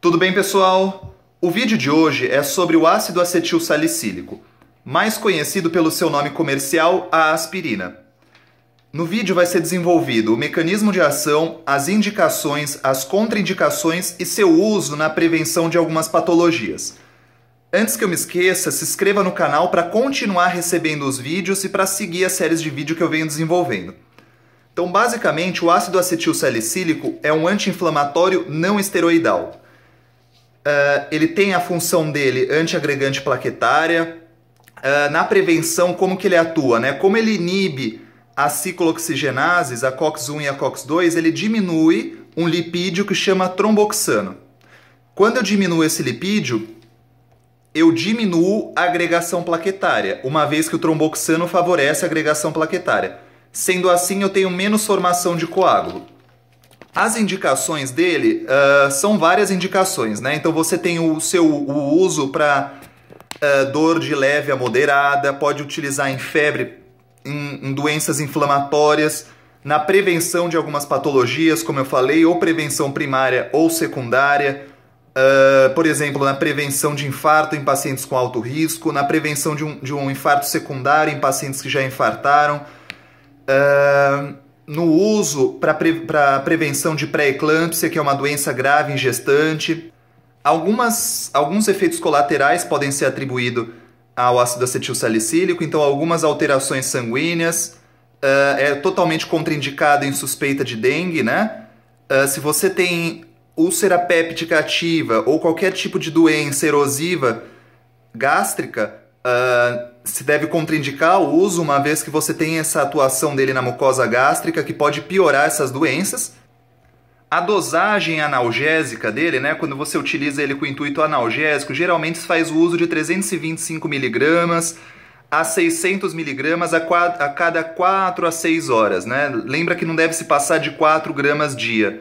Tudo bem, pessoal? O vídeo de hoje é sobre o ácido acetil salicílico, mais conhecido pelo seu nome comercial, a aspirina. No vídeo vai ser desenvolvido o mecanismo de ação, as indicações, as contraindicações e seu uso na prevenção de algumas patologias. Antes que eu me esqueça, se inscreva no canal para continuar recebendo os vídeos e para seguir as séries de vídeo que eu venho desenvolvendo. Então, basicamente, o ácido acetil salicílico é um anti-inflamatório não esteroidal. Uh, ele tem a função dele antiagregante plaquetária. Uh, na prevenção, como que ele atua, né? Como ele inibe as ciclooxigenases, a COX-1 e a COX-2, ele diminui um lipídio que chama tromboxano. Quando eu diminuo esse lipídio, eu diminuo a agregação plaquetária, uma vez que o tromboxano favorece a agregação plaquetária. Sendo assim, eu tenho menos formação de coágulo. As indicações dele uh, são várias indicações, né? Então você tem o seu o uso para uh, ah, dor de leve a moderada, pode utilizar em febre, em, em doenças inflamatórias, na prevenção de algumas patologias, como eu falei, ou prevenção primária ou secundária, Uh, por exemplo, na prevenção de infarto em pacientes com alto risco, na prevenção de um, de um infarto secundário em pacientes que já infartaram. Uh, no uso para pre prevenção de pré-eclâmpsia, que é uma doença grave em gestante. Algumas, alguns efeitos colaterais podem ser atribuídos ao ácido acetil salicílico, então algumas alterações sanguíneas. Uh, é totalmente contraindicado em suspeita de dengue, né? Uh, se você tem úlcera péptica ativa ou qualquer tipo de doença erosiva gástrica, ah, se deve contraindicar o uso, uma vez que você tem essa atuação dele na mucosa gástrica que pode piorar essas doenças. A dosagem analgésica dele, né, quando você utiliza ele com intuito analgésico, geralmente faz o uso de 325 miligramas a 600 miligramas a, a cada 4 a 6 horas. Né? Lembra que não deve se passar de 4 gramas dia.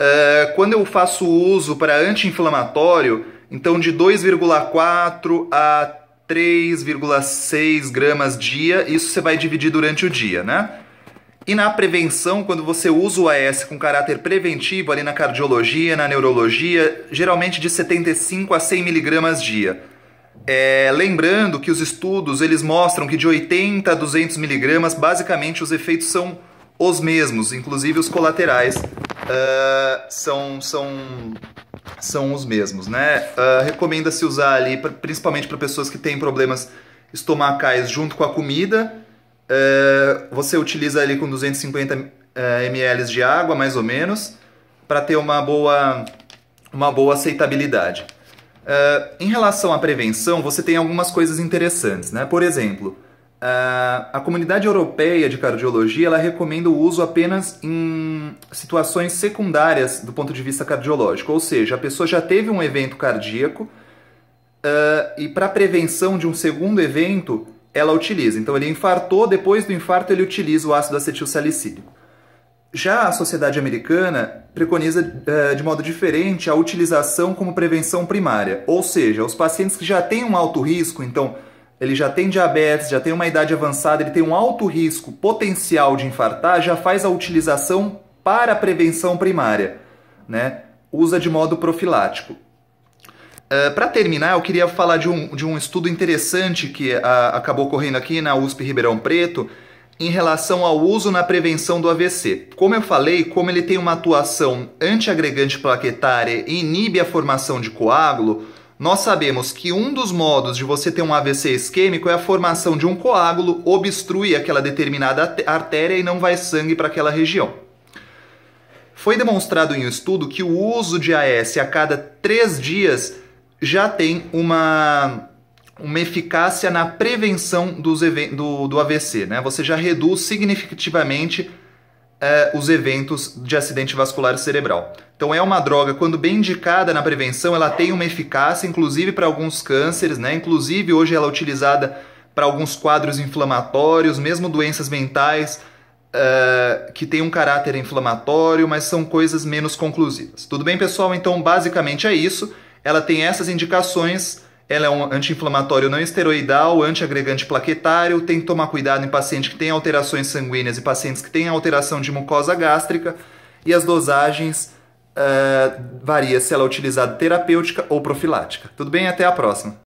Uh, quando eu faço uso para anti-inflamatório, então de 2,4 a 3,6 gramas dia, isso você vai dividir durante o dia, né? E na prevenção, quando você usa o AS com caráter preventivo ali na cardiologia, na neurologia, geralmente de 75 a 100 miligramas dia. É, lembrando que os estudos eles mostram que de 80 a 200 miligramas, basicamente os efeitos são os mesmos, inclusive os colaterais uh, são, são são os mesmos, né? Uh, Recomenda-se usar ali, principalmente para pessoas que têm problemas estomacais junto com a comida. Uh, você utiliza ali com 250 uh, ml de água, mais ou menos, para ter uma boa, uma boa aceitabilidade. Ah, em relação à prevenção, você tem algumas coisas interessantes, né? Por exemplo, a comunidade europeia de cardiologia ela recomenda o uso apenas em situações secundárias do ponto de vista cardiológico, ou seja, a pessoa já teve um evento cardíaco uh, e para prevenção de um segundo evento ela utiliza. Então ele infartou, depois do infarto ele utiliza o ácido acetil Já a sociedade americana preconiza uh, de modo diferente a utilização como prevenção primária, ou seja, os pacientes que já têm um alto risco, então ele já tem diabetes, já tem uma idade avançada, ele tem um alto risco potencial de infartar, já faz a utilização para a prevenção primária, né? Usa de modo profilático. Uh, eh, para terminar, eu queria falar de um, de um estudo interessante que acabou ocorrendo aqui na USP Ribeirão Preto em relação ao uso na prevenção do AVC. Como eu falei, como ele tem uma atuação antiagregante plaquetária e inibe a formação de coágulo, nós sabemos que um dos modos de você ter um AVC isquêmico é a formação de um coágulo, obstrui aquela determinada artéria e não vai sangue para aquela região. Foi demonstrado em um estudo que o uso de AS a cada três dias já tem uma, uma eficácia na prevenção dos do, do AVC. Né? Você já reduz significativamente é, os eventos de acidente vascular cerebral. Então é uma droga, quando bem indicada na prevenção, ela tem uma eficácia, inclusive para alguns cânceres, né? inclusive hoje ela é utilizada para alguns quadros inflamatórios, mesmo doenças mentais, Uh, que tem um caráter inflamatório, mas são coisas menos conclusivas. Tudo bem, pessoal? Então, basicamente é isso. Ela tem essas indicações. Ela é um anti-inflamatório não esteroidal, antiagregante plaquetário, tem que tomar cuidado em pacientes que têm alterações sanguíneas e pacientes que têm alteração de mucosa gástrica. E as dosagens uh, varia se ela é utilizada terapêutica ou profilática. Tudo bem? Até a próxima.